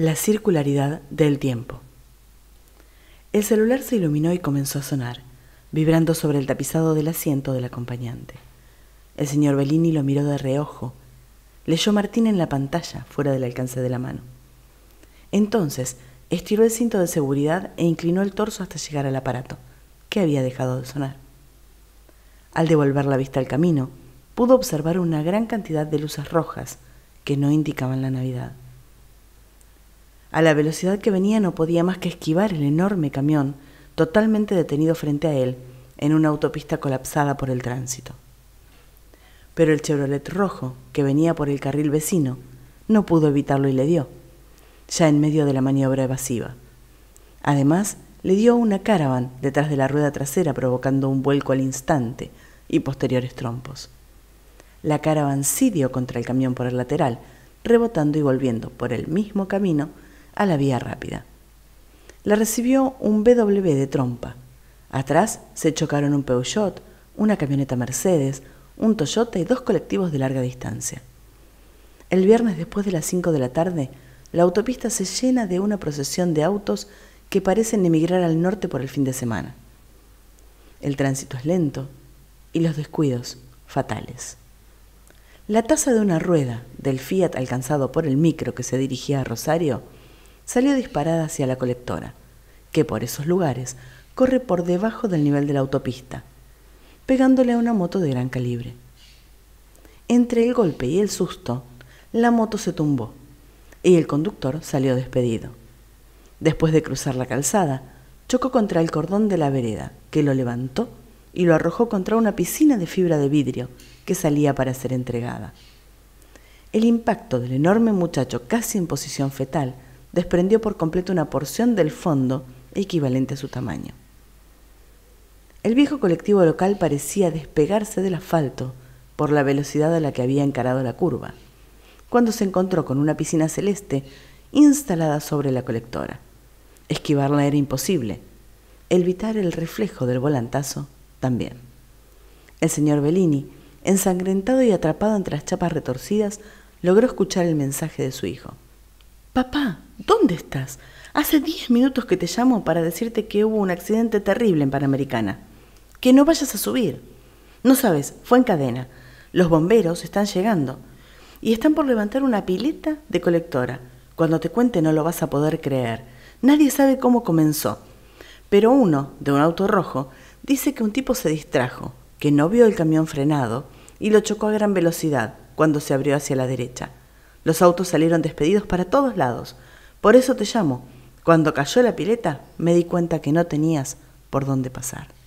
la circularidad del tiempo. El celular se iluminó y comenzó a sonar, vibrando sobre el tapizado del asiento del acompañante. El señor Bellini lo miró de reojo. Leyó Martín en la pantalla, fuera del alcance de la mano. Entonces, estiró el cinto de seguridad e inclinó el torso hasta llegar al aparato, que había dejado de sonar. Al devolver la vista al camino, pudo observar una gran cantidad de luces rojas que no indicaban la Navidad. A la velocidad que venía no podía más que esquivar el enorme camión, totalmente detenido frente a él, en una autopista colapsada por el tránsito. Pero el Chevrolet rojo, que venía por el carril vecino, no pudo evitarlo y le dio, ya en medio de la maniobra evasiva. Además, le dio una caravan detrás de la rueda trasera provocando un vuelco al instante y posteriores trompos. La caravan sí dio contra el camión por el lateral, rebotando y volviendo por el mismo camino a la vía rápida. La recibió un BW de trompa. Atrás se chocaron un Peugeot, una camioneta Mercedes, un Toyota y dos colectivos de larga distancia. El viernes después de las 5 de la tarde, la autopista se llena de una procesión de autos que parecen emigrar al norte por el fin de semana. El tránsito es lento y los descuidos fatales. La tasa de una rueda del Fiat alcanzado por el micro que se dirigía a Rosario salió disparada hacia la colectora, que por esos lugares corre por debajo del nivel de la autopista, pegándole a una moto de gran calibre. Entre el golpe y el susto, la moto se tumbó y el conductor salió despedido. Después de cruzar la calzada, chocó contra el cordón de la vereda, que lo levantó y lo arrojó contra una piscina de fibra de vidrio que salía para ser entregada. El impacto del enorme muchacho casi en posición fetal desprendió por completo una porción del fondo equivalente a su tamaño. El viejo colectivo local parecía despegarse del asfalto por la velocidad a la que había encarado la curva, cuando se encontró con una piscina celeste instalada sobre la colectora. Esquivarla era imposible, evitar el reflejo del volantazo también. El señor Bellini, ensangrentado y atrapado entre las chapas retorcidas, logró escuchar el mensaje de su hijo. Papá, ¿dónde estás? Hace diez minutos que te llamo para decirte que hubo un accidente terrible en Panamericana. Que no vayas a subir. No sabes, fue en cadena. Los bomberos están llegando y están por levantar una pileta de colectora. Cuando te cuente no lo vas a poder creer. Nadie sabe cómo comenzó. Pero uno, de un auto rojo, dice que un tipo se distrajo, que no vio el camión frenado y lo chocó a gran velocidad cuando se abrió hacia la derecha. Los autos salieron despedidos para todos lados. Por eso te llamo. Cuando cayó la pileta, me di cuenta que no tenías por dónde pasar.